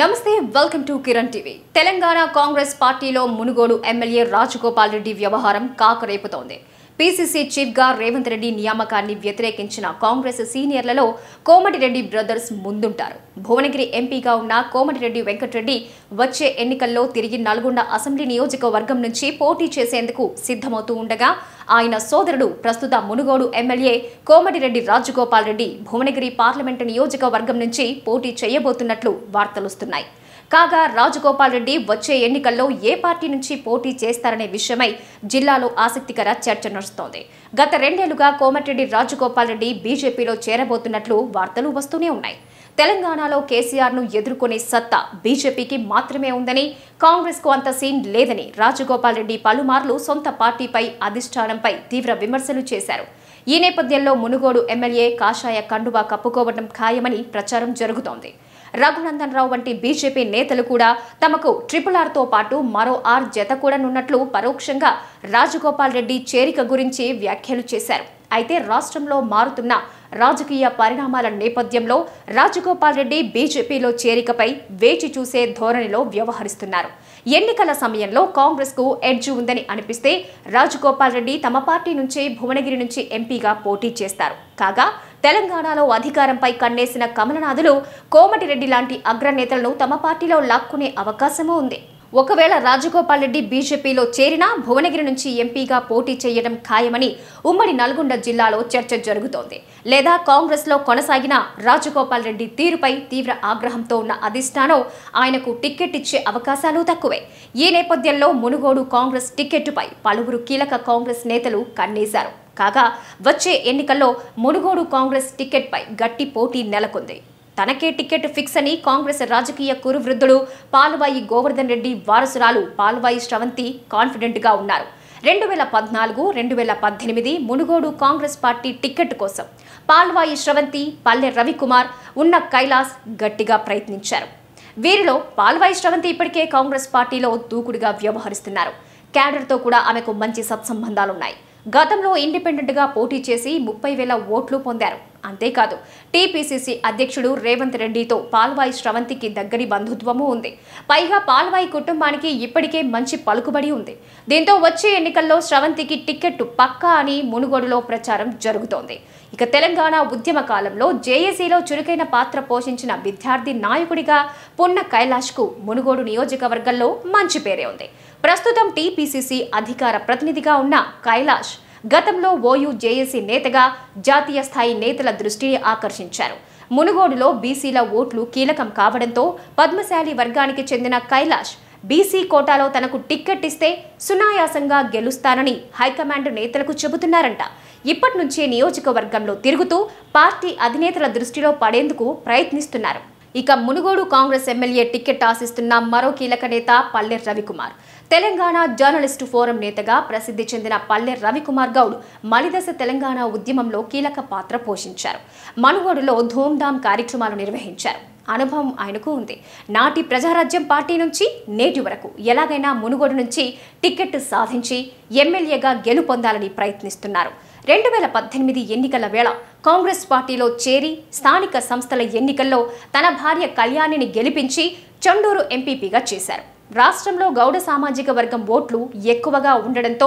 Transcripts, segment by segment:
నమస్తే welcome to Kiran TV Telangana Congress పార్టీలో Munugode MLA Rajagopal Reddy వ్యవహారం కాకరేపుతోంది పీసీసీ గా రేవంత్ రెడ్డి నియామకాన్ని వ్యతిరేకించిన కాంగ్రెస్ సీనియర్లలో కోమటిరెడ్డి బ్రదర్స్ ముందుంటారు భువనగిరి ఎంపీగా ఉన్న కోమటిరెడ్డి వెంకటరెడ్డి వచ్చే ఎన్నికల్లో తిరిగి నల్గొండ అసెంబ్లీ నియోజకవర్గం నుంచి పోటీ చేసేందుకు సిద్ధమవుతూ ఉండగా ఆయన సోదరుడు ప్రస్తుత మునుగోడు ఎమ్మెల్యే కోమటిరెడ్డి రాజగోపాల్ రెడ్డి భువనగిరి పార్లమెంటు నియోజకవర్గం నుంచి పోటీ చేయబోతున్నట్లు వార్తలు వస్తున్నాయి కాగా రాజగోపాల్ రెడ్డి వచ్చే ఎన్నికల్లో ఏ పార్టీ నుంచి పోటీ చేస్తారనే విషయమై జిల్లాలో ఆసక్తికర చర్చ నడుస్తోంది గత రెండేళ్లుగా కోమటిరెడ్డి రాజగోపాల్ రెడ్డి బీజేపీలో చేరబోతున్నట్లు వార్తలు వస్తూనే ఉన్నాయి తెలంగాణలో కేసీఆర్ను ఎదుర్కొనే సత్తా బీజేపీకి మాత్రమే ఉందని కాంగ్రెస్కు అంత సీన్ లేదని రాజగోపాల్ రెడ్డి పలుమార్లు సొంత పార్టీపై అధిష్టానంపై తీవ్ర విమర్శలు చేశారు ఈ నేపథ్యంలో మునుగోడు ఎమ్మెల్యే కాషాయ కండువా కప్పుకోవడం ఖాయమని ప్రచారం జరుగుతోంది రఘునందన్ రావు వంటి బీజేపీ నేతలు కూడా తమకు ట్రిపుల్ ఆర్తో పాటు మరో ఆర్ జత కూడా నున్నట్లు పరోక్షంగా రాజగోపాల్ రెడ్డి చేరిక గురించి వ్యాఖ్యలు చేశారు అయితే రాష్ట్రంలో మారుతున్న రాజకీయ పరిణామాల నేపథ్యంలో రాజగోపాల్ రెడ్డి బీజేపీలో చేరికపై వేచి చూసే ధోరణిలో వ్యవహరిస్తున్నారు ఎన్నికల సమయంలో కాంగ్రెస్కు ఎడ్జ్ ఉందని అనిపిస్తే రాజగోపాల్ రెడ్డి తమ పార్టీ నుంచే భువనగిరి నుంచి ఎంపీగా పోటీ చేస్తారు కాగా తెలంగాణలో అధికారంపై కన్నేసిన కమలనాథులు కోమటిరెడ్డి లాంటి అగ్రనేతలను తమ పార్టీలో లాక్కునే అవకాశమూ ఉంది ఒకవేళ రాజగోపాల్ రెడ్డి బీజేపీలో చేరినా భువనగిరి నుంచి ఎంపీగా పోటీ చేయడం ఖాయమని ఉమ్మడి నల్గొండ జిల్లాలో చర్చ జరుగుతోంది లేదా కాంగ్రెస్లో కొనసాగిన రాజగోపాల్ రెడ్డి తీరుపై తీవ్ర ఆగ్రహంతో ఉన్న అధిష్టానం ఆయనకు టిక్కెట్ ఇచ్చే అవకాశాలు తక్కువే ఈ నేపథ్యంలో మునుగోడు కాంగ్రెస్ టిక్కెట్టుపై పలువురు కీలక కాంగ్రెస్ నేతలు కన్నేశారు కాగా వచ్చే ఎన్నికల్లో మునుగోడు కాంగ్రెస్ టికెట్పై గట్టి పోటీ నెలకొంది తనకే టికెట్ ఫిక్స్ అని కాంగ్రెస్ రాజకీయ కురువృద్ధుడు పాలవాయి గోవర్ధన్ రెడ్డి వారసురాలు పాలవాయి శ్రవంతి కాన్ఫిడెంట్గా ఉన్నారు రెండు వేల పద్నాలుగు రెండు వేల పద్దెనిమిది మునుగోడు కాంగ్రెస్ పార్టీ టికెట్ కోసం పాల్వాయి శ్రవంతి పల్లె రవికుమార్ ఉన్న కైలాస్ గట్టిగా ప్రయత్నించారు వీరిలో పాల్వాయి శ్రవంతి ఇప్పటికే కాంగ్రెస్ పార్టీలో దూకుడుగా వ్యవహరిస్తున్నారు క్యాడర్తో కూడా ఆమెకు మంచి సత్సంబంధాలున్నాయి గతంలో ఇండిపెండెంట్గా పోటీ చేసి ముప్పై వేల ఓట్లు పొందారు అంతేకాదు టీపీసీసీ అధ్యక్షుడు రేవంత్ రెడ్డితో పాల్వాయి శ్రవంతికి దగ్గరి బంధుత్వము ఉంది పైగా పాల్వాయి కుటుంబానికి ఇప్పటికే మంచి పలుకుబడి ఉంది దీంతో వచ్చే ఎన్నికల్లో శ్రవంతికి టిక్కెట్టు పక్కా అని మునుగోడులో ప్రచారం జరుగుతోంది ఇక తెలంగాణ ఉద్యమ కాలంలో జేఏసీలో చురుకైన పాత్ర పోషించిన విద్యార్థి నాయకుడిగా పున్న కైలాష్కు మునుగోడు నియోజకవర్గంలో మంచి పేరే ఉంది ప్రస్తుతం టీపీసీసీ అధికార ప్రతినిధిగా ఉన్న కైలాష్ గతంలో ఓయూ జేఏసీ నేతగా జాతీయ స్థాయి నేతల దృష్టిని ఆకర్షించారు మునుగోడులో బీసీల ఓట్లు కీలకం కావడంతో పద్మశాలి వర్గానికి చెందిన కైలాష్ బీసీ కోటాలో తనకు టిక్కెట్ ఇస్తే సునాయాసంగా గెలుస్తానని హైకమాండ్ నేతలకు చెబుతున్నారంట ఇప్పటి నుంచే నియోజకవర్గంలో తిరుగుతూ పార్టీ అధినేతల దృష్టిలో పడేందుకు ప్రయత్నిస్తున్నారు ఇక మునుగోడు కాంగ్రెస్ ఎమ్మెల్యే టికెట్ ఆశిస్తున్న మరో కీలక నేత పల్లె రవికుమార్ తెలంగాణ జర్నలిస్టు ఫోరం నేతగా ప్రసిద్ధి చెందిన పల్లె రవికుమార్ గౌడ్ మలిదశ తెలంగాణ ఉద్యమంలో కీలక పాత్ర పోషించారు మనుగోడులో ధూమ్ధాం కార్యక్రమాలు నిర్వహించారు అనుభవం ఆయనకు ఉంది నాటి ప్రజారాజ్యం పార్టీ నుంచి నేటి వరకు ఎలాగైనా మునుగోడు నుంచి టికెట్ సాధించి ఎమ్మెల్యేగా గెలుపొందాలని ప్రయత్నిస్తున్నారు రెండు వేల పద్దెనిమిది ఎన్నికల వేళ కాంగ్రెస్ పార్టీలో చేరి స్థానిక సంస్థల ఎన్నికల్లో తన భార్య కళ్యాణిని గెలిపించి చండూరు ఎంపీపీగా చేశారు రాష్ట్రంలో గౌడ సామాజిక వర్గం ఓట్లు ఎక్కువగా ఉండడంతో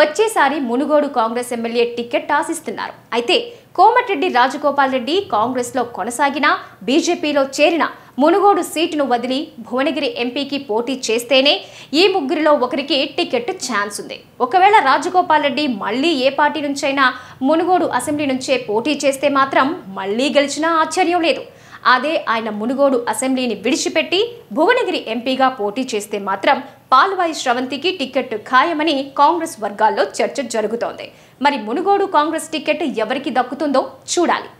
వచ్చేసారి మునుగోడు కాంగ్రెస్ ఎమ్మెల్యే టికెట్ ఆశిస్తున్నారు అయితే కోమటిరెడ్డి రాజగోపాల్ రెడ్డి కాంగ్రెస్లో కొనసాగినా బీజేపీలో చేరిన మునుగోడు సీటును వదిలి భువనగిరి ఎంపీకి పోటీ చేస్తేనే ఈ ముగ్గురిలో ఒకరికి టికెట్ ఛాన్స్ ఉంది ఒకవేళ రాజగోపాల్ రెడ్డి మళ్లీ ఏ పార్టీ నుంచైనా మునుగోడు అసెంబ్లీ నుంచే పోటీ చేస్తే మాత్రం మళ్లీ గెలిచినా ఆశ్చర్యం లేదు అదే ఆయన మునుగోడు అసెంబ్లీని విడిచిపెట్టి భువనగిరి ఎంపీగా పోటీ చేస్తే మాత్రం పాల్వాయి శ్రవంతికి టికెట్ ఖాయమని కాంగ్రెస్ వర్గాల్లో చర్చ జరుగుతోంది మరి మునుగోడు కాంగ్రెస్ టికెట్ ఎవరికి దక్కుతుందో చూడాలి